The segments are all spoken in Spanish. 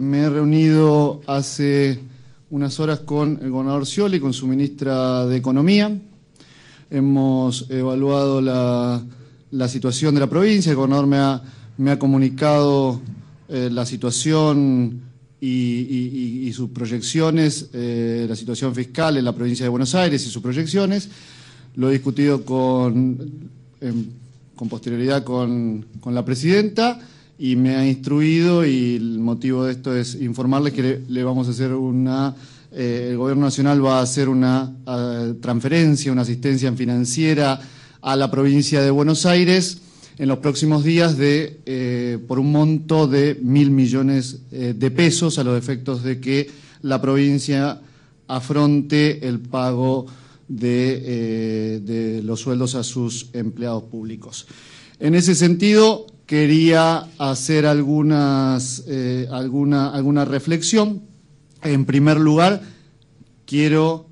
Me he reunido hace unas horas con el gobernador Scioli, con su ministra de Economía. Hemos evaluado la, situación de la provincia. El gobernador me ha, comunicado eh, la situación y, sus proyecciones, eh, la situación fiscal en la provincia de Buenos Aires y sus proyecciones. Lo he discutido con, em, posterioridad con, con la presidenta y me ha instruido y el motivo de esto es informarles que le, vamos a hacer una, eh, el gobierno nacional va a hacer una eh, transferencia, una asistencia financiera a la provincia de Buenos Aires en los próximos días de eh, por un monto de mil millones de pesos a los efectos de que la provincia afronte el pago de, de los sueldos a sus empleados públicos. En ese sentido, quería hacer algunas, eh, alguna, alguna reflexión. En primer lugar, quiero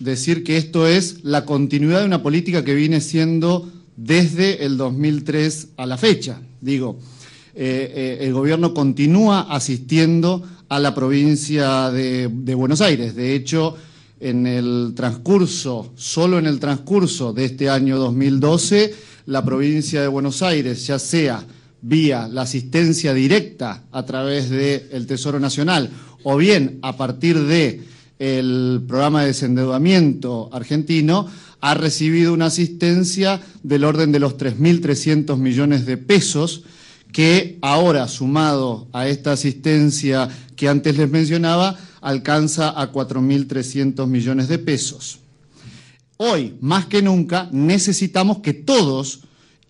decir que esto es la continuidad de una política que viene siendo desde el 2003 a la fecha. Digo, eh, eh, el gobierno continúa asistiendo a la provincia de, de Buenos Aires. De hecho, en el transcurso, solo en el transcurso de este año 2012, la provincia de Buenos Aires, ya sea vía la asistencia directa a través del Tesoro Nacional o bien a partir de el programa de desendeudamiento argentino, ha recibido una asistencia del orden de los 3.300 millones de pesos, que ahora, sumado a esta asistencia que antes les mencionaba, alcanza a 4.300 millones de pesos. Hoy, más que nunca, necesitamos que todos,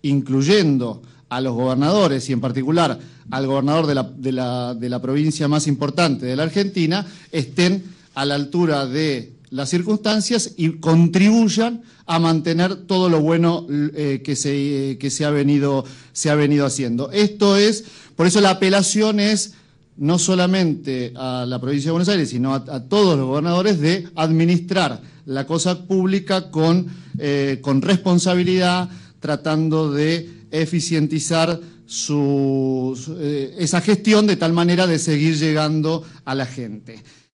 incluyendo a los gobernadores y en particular al gobernador de la, provincia más importante de la Argentina, estén a la altura de las circunstancias y contribuyan a mantener todo lo bueno eh, que, se, que se, ha venido, se ha venido haciendo. Esto es, por eso la apelación es no solamente a la provincia de Buenos Aires, sino a, todos los gobernadores de administrar la cosa pública con, eh, responsabilidad, tratando de eficientizar eh, esa gestión de tal manera de seguir llegando a la gente.